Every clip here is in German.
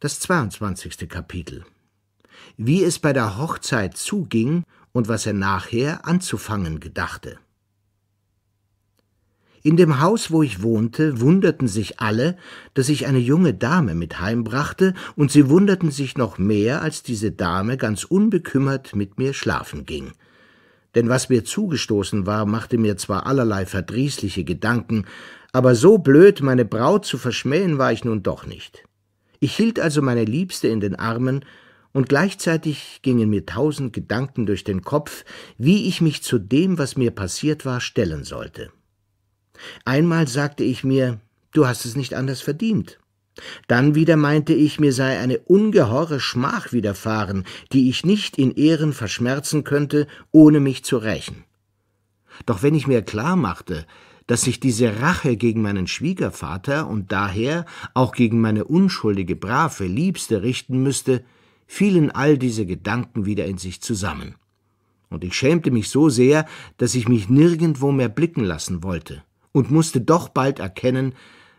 Das 22. Kapitel. Wie es bei der Hochzeit zuging und was er nachher anzufangen gedachte. In dem Haus, wo ich wohnte, wunderten sich alle, dass ich eine junge Dame mit heimbrachte, und sie wunderten sich noch mehr, als diese Dame ganz unbekümmert mit mir schlafen ging denn was mir zugestoßen war, machte mir zwar allerlei verdrießliche Gedanken, aber so blöd, meine Braut zu verschmähen, war ich nun doch nicht. Ich hielt also meine Liebste in den Armen, und gleichzeitig gingen mir tausend Gedanken durch den Kopf, wie ich mich zu dem, was mir passiert war, stellen sollte. Einmal sagte ich mir, du hast es nicht anders verdient. Dann wieder meinte ich, mir sei eine ungeheure Schmach widerfahren, die ich nicht in Ehren verschmerzen könnte, ohne mich zu rächen. Doch wenn ich mir klar machte, dass sich diese Rache gegen meinen Schwiegervater und daher auch gegen meine unschuldige, brave Liebste richten müsste, fielen all diese Gedanken wieder in sich zusammen. Und ich schämte mich so sehr, dass ich mich nirgendwo mehr blicken lassen wollte und musste doch bald erkennen,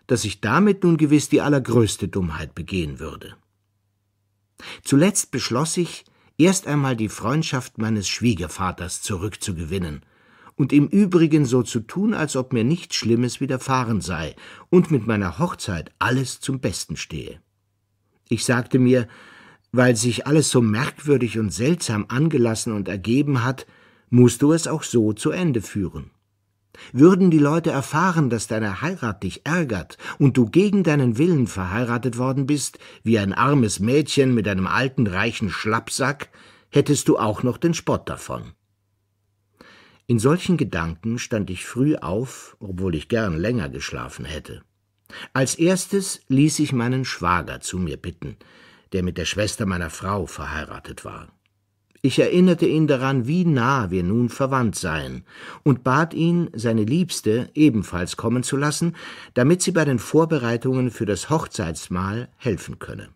dass ich damit nun gewiss die allergrößte Dummheit begehen würde. Zuletzt beschloss ich, erst einmal die Freundschaft meines Schwiegervaters zurückzugewinnen und im übrigen so zu tun, als ob mir nichts Schlimmes widerfahren sei und mit meiner Hochzeit alles zum Besten stehe. Ich sagte mir, weil sich alles so merkwürdig und seltsam angelassen und ergeben hat, musst du es auch so zu Ende führen. Würden die Leute erfahren, dass deine Heirat dich ärgert und du gegen deinen Willen verheiratet worden bist, wie ein armes Mädchen mit einem alten reichen Schlappsack, hättest du auch noch den Spott davon. In solchen Gedanken stand ich früh auf, obwohl ich gern länger geschlafen hätte. Als erstes ließ ich meinen Schwager zu mir bitten, der mit der Schwester meiner Frau verheiratet war. Ich erinnerte ihn daran, wie nah wir nun verwandt seien, und bat ihn, seine Liebste ebenfalls kommen zu lassen, damit sie bei den Vorbereitungen für das Hochzeitsmahl helfen könne.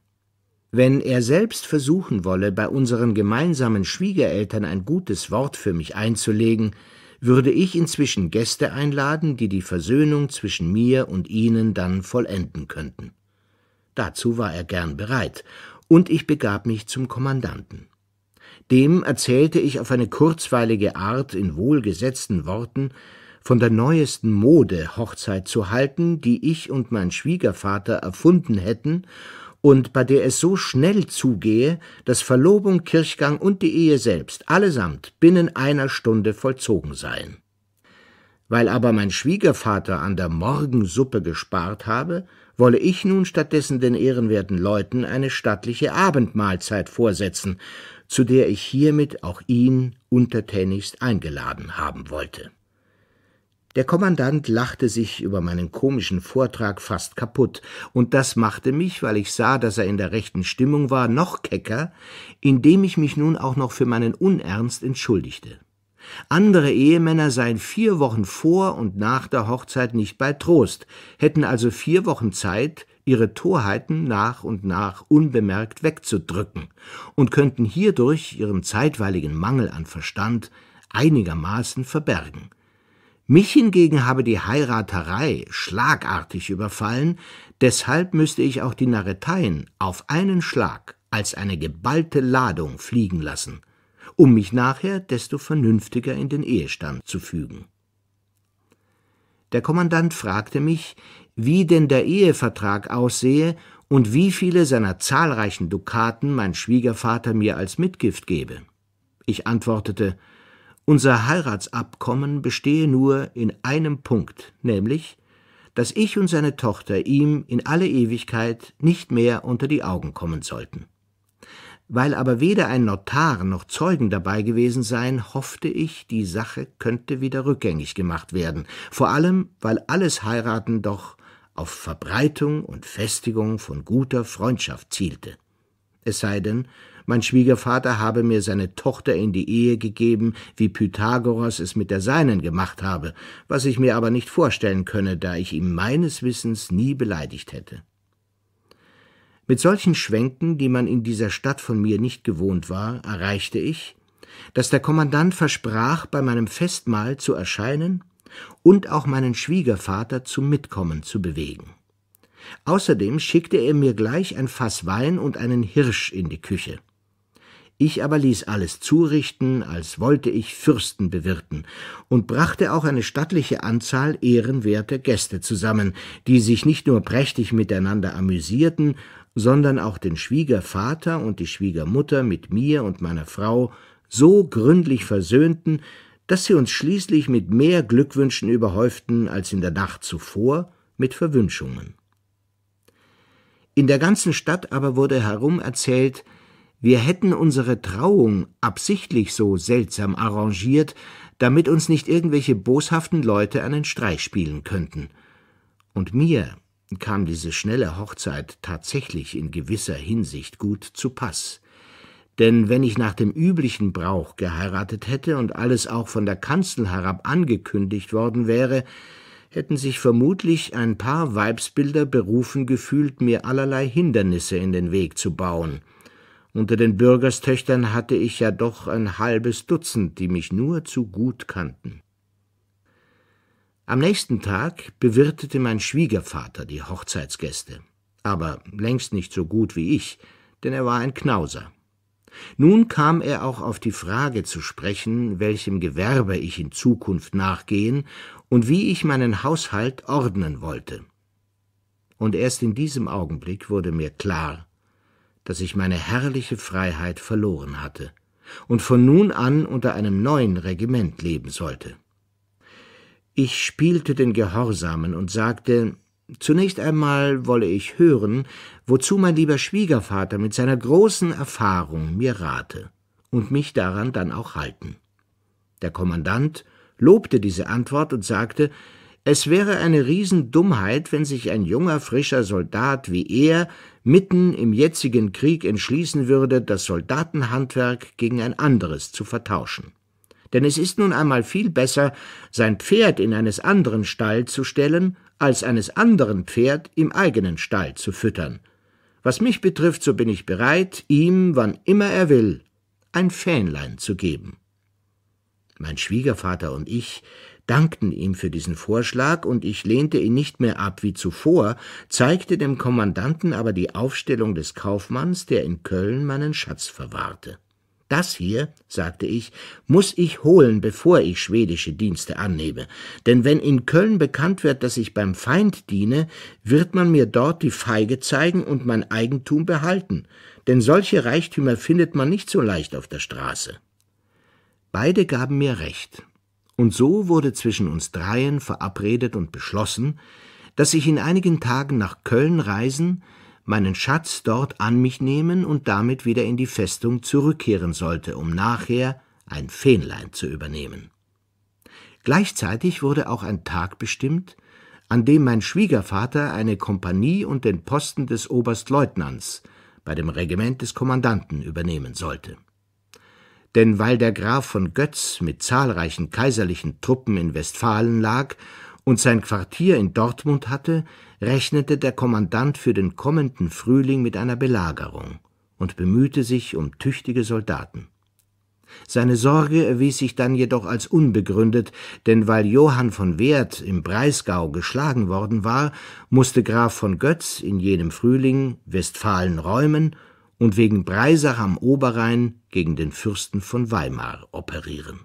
Wenn er selbst versuchen wolle, bei unseren gemeinsamen Schwiegereltern ein gutes Wort für mich einzulegen, würde ich inzwischen Gäste einladen, die die Versöhnung zwischen mir und ihnen dann vollenden könnten. Dazu war er gern bereit, und ich begab mich zum Kommandanten. Dem erzählte ich auf eine kurzweilige Art in wohlgesetzten Worten von der neuesten Mode Hochzeit zu halten, die ich und mein Schwiegervater erfunden hätten und bei der es so schnell zugehe, dass Verlobung, Kirchgang und die Ehe selbst allesamt binnen einer Stunde vollzogen seien. Weil aber mein Schwiegervater an der Morgensuppe gespart habe, wolle ich nun stattdessen den ehrenwerten Leuten eine stattliche Abendmahlzeit vorsetzen, zu der ich hiermit auch ihn untertänigst eingeladen haben wollte. Der Kommandant lachte sich über meinen komischen Vortrag fast kaputt, und das machte mich, weil ich sah, dass er in der rechten Stimmung war, noch kecker, indem ich mich nun auch noch für meinen Unernst entschuldigte. Andere Ehemänner seien vier Wochen vor und nach der Hochzeit nicht bei Trost, hätten also vier Wochen Zeit, ihre Torheiten nach und nach unbemerkt wegzudrücken und könnten hierdurch ihren zeitweiligen Mangel an Verstand einigermaßen verbergen. Mich hingegen habe die Heiraterei schlagartig überfallen, deshalb müsste ich auch die Narreteien auf einen Schlag als eine geballte Ladung fliegen lassen, um mich nachher desto vernünftiger in den Ehestand zu fügen. Der Kommandant fragte mich, wie denn der Ehevertrag aussehe und wie viele seiner zahlreichen Dukaten mein Schwiegervater mir als Mitgift gebe. Ich antwortete, unser Heiratsabkommen bestehe nur in einem Punkt, nämlich, dass ich und seine Tochter ihm in alle Ewigkeit nicht mehr unter die Augen kommen sollten. Weil aber weder ein Notar noch Zeugen dabei gewesen seien, hoffte ich, die Sache könnte wieder rückgängig gemacht werden, vor allem weil alles Heiraten doch auf Verbreitung und Festigung von guter Freundschaft zielte. Es sei denn, mein Schwiegervater habe mir seine Tochter in die Ehe gegeben, wie Pythagoras es mit der seinen gemacht habe, was ich mir aber nicht vorstellen könne, da ich ihm meines Wissens nie beleidigt hätte. Mit solchen Schwenken, die man in dieser Stadt von mir nicht gewohnt war, erreichte ich, dass der Kommandant versprach, bei meinem Festmahl zu erscheinen und auch meinen Schwiegervater zum Mitkommen zu bewegen. Außerdem schickte er mir gleich ein Fass Wein und einen Hirsch in die Küche. Ich aber ließ alles zurichten, als wollte ich Fürsten bewirten, und brachte auch eine stattliche Anzahl ehrenwerter Gäste zusammen, die sich nicht nur prächtig miteinander amüsierten, sondern auch den Schwiegervater und die Schwiegermutter mit mir und meiner Frau so gründlich versöhnten, dass sie uns schließlich mit mehr Glückwünschen überhäuften als in der Nacht zuvor mit Verwünschungen. In der ganzen Stadt aber wurde herum erzählt, wir hätten unsere Trauung absichtlich so seltsam arrangiert, damit uns nicht irgendwelche boshaften Leute einen Streich spielen könnten. Und mir kam diese schnelle Hochzeit tatsächlich in gewisser Hinsicht gut zu Pass. Denn wenn ich nach dem üblichen Brauch geheiratet hätte und alles auch von der Kanzel herab angekündigt worden wäre, hätten sich vermutlich ein paar Weibsbilder berufen gefühlt, mir allerlei Hindernisse in den Weg zu bauen. Unter den Bürgerstöchtern hatte ich ja doch ein halbes Dutzend, die mich nur zu gut kannten. Am nächsten Tag bewirtete mein Schwiegervater die Hochzeitsgäste, aber längst nicht so gut wie ich, denn er war ein Knauser. Nun kam er auch auf die Frage zu sprechen, welchem Gewerbe ich in Zukunft nachgehen und wie ich meinen Haushalt ordnen wollte. Und erst in diesem Augenblick wurde mir klar, dass ich meine herrliche Freiheit verloren hatte und von nun an unter einem neuen Regiment leben sollte. Ich spielte den Gehorsamen und sagte, Zunächst einmal wolle ich hören, wozu mein lieber Schwiegervater mit seiner großen Erfahrung mir rate und mich daran dann auch halten. Der Kommandant lobte diese Antwort und sagte, es wäre eine Riesendummheit, wenn sich ein junger, frischer Soldat wie er mitten im jetzigen Krieg entschließen würde, das Soldatenhandwerk gegen ein anderes zu vertauschen. Denn es ist nun einmal viel besser, sein Pferd in eines anderen Stall zu stellen, als eines anderen Pferd im eigenen Stall zu füttern. Was mich betrifft, so bin ich bereit, ihm, wann immer er will, ein Fähnlein zu geben. Mein Schwiegervater und ich dankten ihm für diesen Vorschlag, und ich lehnte ihn nicht mehr ab wie zuvor, zeigte dem Kommandanten aber die Aufstellung des Kaufmanns, der in Köln meinen Schatz verwahrte. Das hier, sagte ich, muss ich holen, bevor ich schwedische Dienste annehme, denn wenn in Köln bekannt wird, dass ich beim Feind diene, wird man mir dort die Feige zeigen und mein Eigentum behalten, denn solche Reichtümer findet man nicht so leicht auf der Straße. Beide gaben mir recht, und so wurde zwischen uns dreien verabredet und beschlossen, dass ich in einigen Tagen nach Köln reisen, meinen Schatz dort an mich nehmen und damit wieder in die Festung zurückkehren sollte, um nachher ein Fähnlein zu übernehmen. Gleichzeitig wurde auch ein Tag bestimmt, an dem mein Schwiegervater eine Kompanie und den Posten des Oberstleutnants bei dem Regiment des Kommandanten übernehmen sollte denn weil der Graf von Götz mit zahlreichen kaiserlichen Truppen in Westfalen lag und sein Quartier in Dortmund hatte, rechnete der Kommandant für den kommenden Frühling mit einer Belagerung und bemühte sich um tüchtige Soldaten. Seine Sorge erwies sich dann jedoch als unbegründet, denn weil Johann von Wert im Breisgau geschlagen worden war, musste Graf von Götz in jenem Frühling Westfalen räumen und wegen Breisach am Oberrhein gegen den Fürsten von Weimar operieren